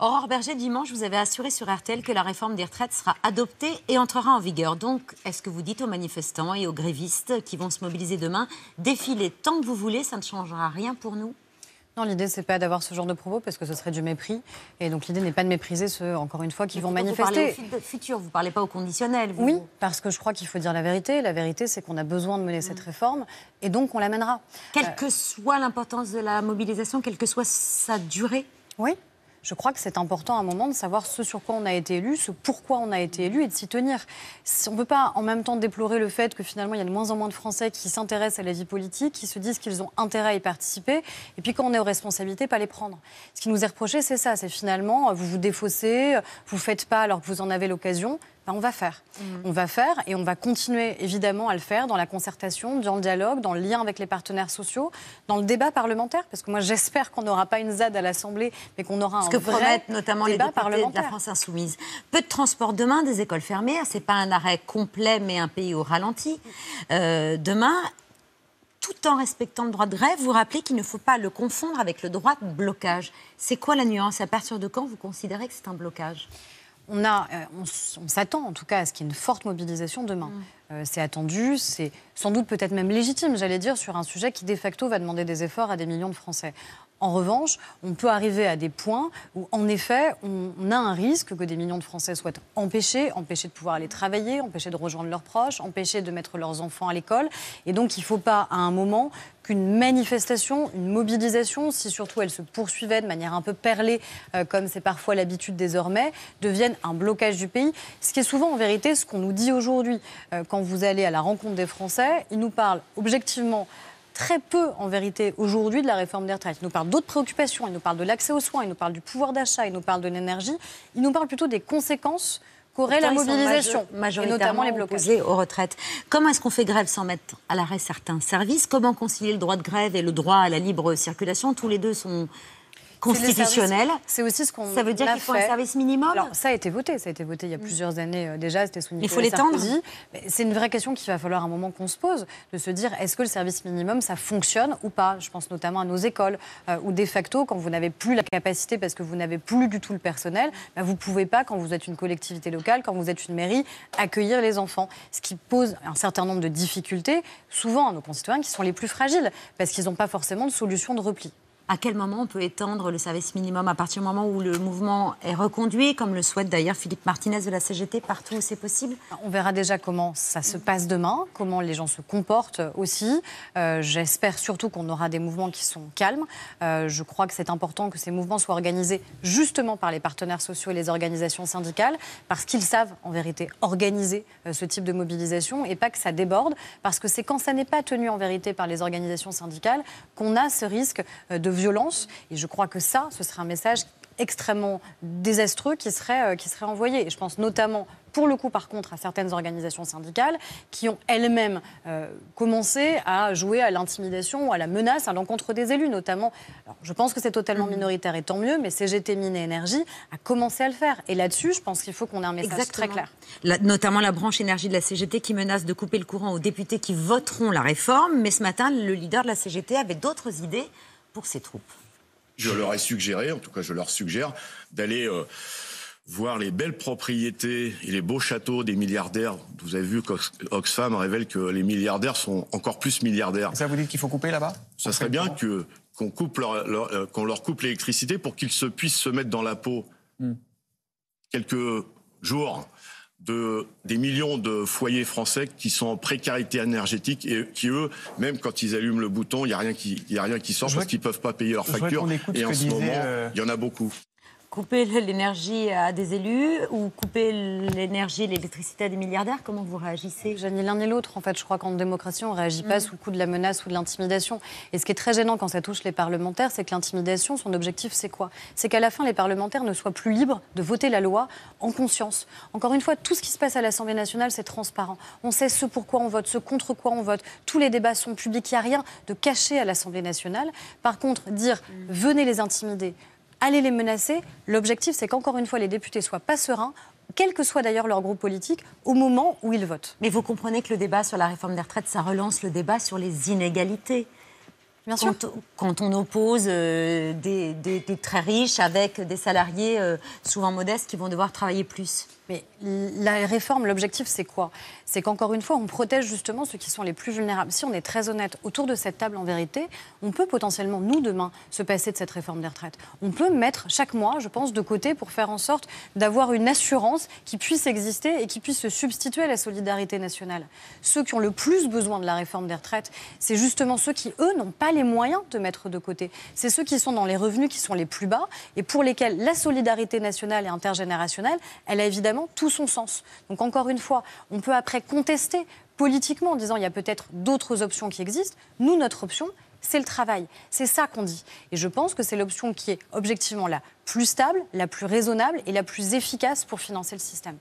Aurore Berger, dimanche, vous avez assuré sur RTL que la réforme des retraites sera adoptée et entrera en vigueur. Donc, est-ce que vous dites aux manifestants et aux grévistes qui vont se mobiliser demain, défilez tant que vous voulez, ça ne changera rien pour nous non, l'idée, c'est pas d'avoir ce genre de propos parce que ce serait du mépris. Et donc, l'idée n'est pas de mépriser ceux, encore une fois, qui vont manifester. Vous parlez au futur, vous parlez pas au conditionnel. Vous. Oui, parce que je crois qu'il faut dire la vérité. La vérité, c'est qu'on a besoin de mener cette mm. réforme et donc on la mènera. Quelle euh, que soit l'importance de la mobilisation, quelle que soit sa durée, oui, je crois que c'est important à un moment de savoir ce sur quoi on a été élu, ce pourquoi on a été élu et de s'y tenir. On ne peut pas en même temps déplorer le fait que finalement il y a de moins en moins de Français qui s'intéressent à la vie politique, qui se disent qu'ils ont intérêt à y participer, et puis quand on est aux responsabilités, pas les prendre. Ce qui nous est reproché, c'est ça, c'est finalement vous vous défaussez, vous faites pas alors que vous en avez l'occasion. Ben, on va faire. Mm. On va faire et on va continuer évidemment à le faire dans la concertation, dans le dialogue, dans le lien avec les partenaires sociaux, dans le débat parlementaire, parce que moi j'espère qu'on n'aura pas une ZAD à l'Assemblée, mais qu'on aura ce un que notamment les députés de la France insoumise. Peu de transport demain, des écoles fermées, hein, c'est pas un arrêt complet, mais un pays au ralenti. Euh, demain, tout en respectant le droit de grève, vous rappelez qu'il ne faut pas le confondre avec le droit de blocage. C'est quoi la nuance À partir de quand vous considérez que c'est un blocage on, euh, on, s'attend en tout cas à ce qu'il y ait une forte mobilisation demain. Mm. Euh, c'est attendu, c'est sans doute peut-être même légitime, j'allais dire, sur un sujet qui de facto va demander des efforts à des millions de Français. En revanche, on peut arriver à des points où, en effet, on a un risque que des millions de Français soient empêchés, empêchés de pouvoir aller travailler, empêchés de rejoindre leurs proches, empêchés de mettre leurs enfants à l'école. Et donc, il ne faut pas, à un moment, qu'une manifestation, une mobilisation, si surtout elle se poursuivait de manière un peu perlée, euh, comme c'est parfois l'habitude désormais, devienne un blocage du pays. Ce qui est souvent en vérité ce qu'on nous dit aujourd'hui. Euh, quand vous allez à la rencontre des Français, ils nous parlent objectivement très peu, en vérité, aujourd'hui de la réforme des retraites. Il nous parle d'autres préoccupations, il nous parle de l'accès aux soins, il nous parle du pouvoir d'achat, il nous parle de l'énergie, il nous parle plutôt des conséquences qu'aurait la mobilisation, major, et notamment les blocages. aux retraites. Comment est-ce qu'on fait grève sans mettre à l'arrêt certains services Comment concilier le droit de grève et le droit à la libre circulation Tous les deux sont constitutionnel. C'est aussi ce qu'on. Ça veut dire qu'il faut un service minimum ça a été voté, ça a été voté il y a plusieurs années euh, déjà, c'était sous Il faut l'étendre. C'est une vraie question qu'il va falloir un moment qu'on se pose, de se dire est-ce que le service minimum, ça fonctionne ou pas Je pense notamment à nos écoles, euh, où de facto, quand vous n'avez plus la capacité parce que vous n'avez plus du tout le personnel, bah, vous ne pouvez pas, quand vous êtes une collectivité locale, quand vous êtes une mairie, accueillir les enfants. Ce qui pose un certain nombre de difficultés, souvent à nos concitoyens qui sont les plus fragiles, parce qu'ils n'ont pas forcément de solution de repli à quel moment on peut étendre le service minimum à partir du moment où le mouvement est reconduit, comme le souhaite d'ailleurs Philippe Martinez de la CGT, partout où c'est possible On verra déjà comment ça se passe demain, comment les gens se comportent aussi. Euh, j'espère surtout qu'on aura des mouvements qui sont calmes. Euh, je crois que c'est important que ces mouvements soient organisés justement par les partenaires sociaux et les organisations syndicales, parce qu'ils savent en vérité organiser euh, ce type de mobilisation et pas que ça déborde, parce que c'est quand ça n'est pas tenu en vérité par les organisations syndicales qu'on a ce risque de violence. Et je crois que ça, ce serait un message extrêmement désastreux qui serait, euh, qui serait envoyé. Et je pense notamment, pour le coup, par contre, à certaines organisations syndicales qui ont elles-mêmes euh, commencé à jouer à l'intimidation ou à la menace à l'encontre des élus, notamment. Alors, je pense que c'est totalement mmh. minoritaire et tant mieux, mais CGT Mine et Énergie a commencé à le faire. Et là-dessus, je pense qu'il faut qu'on ait un message très clair. notamment la branche énergie de la CGT qui menace de couper le courant aux députés qui voteront la réforme. Mais ce matin, le leader de la CGT avait d'autres idées pour ces troupes. Je leur ai suggéré, en tout cas je leur suggère, d'aller euh, voir les belles propriétés et les beaux châteaux des milliardaires. Vous avez vu qu'Oxfam révèle que les milliardaires sont encore plus milliardaires. Ça vous dit qu'il faut couper là-bas Ça serait bien que qu'on coupe leur, euh, qu'on leur coupe l'électricité pour qu'ils se puissent se mettre dans la peau hmm. quelques jours de, des millions de foyers français qui sont en précarité énergétique et qui, eux, même quand ils allument le bouton, il n'y a, rien qui, y a rien qui sort parce qu'ils ne peuvent pas payer leurs factures. Et en ce moment, euh, il y en a beaucoup couper l'énergie à des élus ou couper l'énergie et l'électricité à des milliardaires Comment vous réagissez Je ni l'un ni l'autre. En fait, je crois qu'en démocratie, on ne réagit pas mm. sous le coup de la menace ou de l'intimidation. Et ce qui est très gênant quand ça touche les parlementaires, c'est que l'intimidation, son objectif, c'est quoi C'est qu'à la fin, les parlementaires ne soient plus libres de voter la loi en conscience. Encore une fois, tout ce qui se passe à l'Assemblée nationale, c'est transparent. On sait ce pourquoi on vote, ce contre quoi on vote. Tous les débats sont publics. Il n'y a rien de caché à l'Assemblée nationale. Par contre, dire mm. venez les intimider, allez les menacer. L'objectif, c'est qu'encore une fois, les députés soient pas sereins, quel que soit d'ailleurs leur groupe politique, au moment où ils votent. Mais vous comprenez que le débat sur la réforme des retraites, ça relance le débat sur les inégalités. Bien sûr. Quand, on oppose euh, des, très riches avec des salariés euh, souvent modestes qui vont devoir travailler plus. Mais la réforme, l'objectif, c'est quoi C'est qu'encore une fois, on protège justement ceux qui sont les plus vulnérables. Si on est très honnête autour de cette table, en vérité, on peut potentiellement, nous, demain, se passer de cette réforme des retraites. On peut mettre chaque mois, je pense, de côté pour faire en sorte d'avoir une assurance qui puisse exister et qui puisse se substituer à la solidarité nationale. Ceux qui ont le plus besoin de la réforme des retraites, c'est justement ceux qui, eux, n'ont pas les moyens de mettre de côté. C'est ceux qui sont dans les revenus qui sont les plus bas et pour lesquels la solidarité nationale et intergénérationnelle, elle a évidemment tout son sens. Donc encore une fois, on peut après contester politiquement en disant il y a peut-être d'autres options qui existent. Nous, notre option, c'est le travail. C'est ça qu'on dit. Et je pense que c'est l'option qui est objectivement la plus stable, la plus raisonnable et la plus efficace pour financer le système.